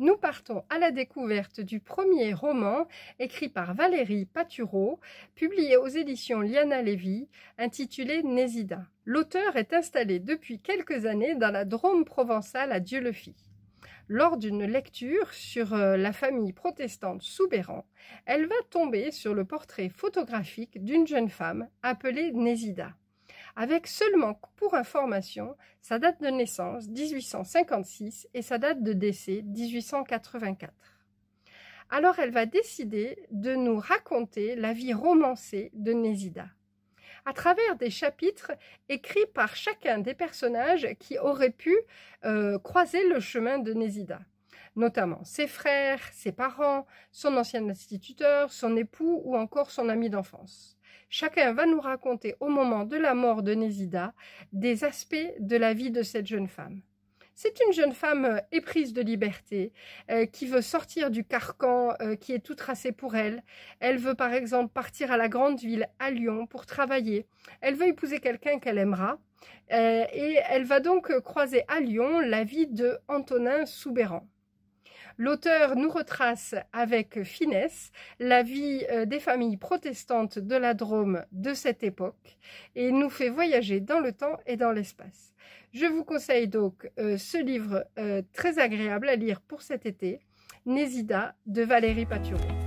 nous partons à la découverte du premier roman écrit par Valérie Patureau, publié aux éditions Liana Lévy, intitulé Nésida. L'auteur est installé depuis quelques années dans la Drôme provençale à Dieulefit. Lors d'une lecture sur euh, la famille protestante Soubéran, elle va tomber sur le portrait photographique d'une jeune femme appelée Nésida avec seulement pour information sa date de naissance 1856 et sa date de décès 1884. Alors elle va décider de nous raconter la vie romancée de Nésida à travers des chapitres écrits par chacun des personnages qui auraient pu euh, croiser le chemin de Nésida notamment ses frères, ses parents, son ancien instituteur, son époux ou encore son ami d'enfance. Chacun va nous raconter au moment de la mort de Nésida des aspects de la vie de cette jeune femme. C'est une jeune femme euh, éprise de liberté, euh, qui veut sortir du carcan euh, qui est tout tracé pour elle. Elle veut par exemple partir à la grande ville, à Lyon, pour travailler. Elle veut épouser quelqu'un qu'elle aimera. et elle va donc croiser à Lyon la vie de Antonin Soubéran. L'auteur nous retrace avec finesse la vie euh, des familles protestantes de la Drôme de cette époque et nous fait voyager dans le temps et dans l'espace. Je vous conseille donc euh, ce livre euh, très agréable à lire pour cet été, Nésida de Valérie Paturon.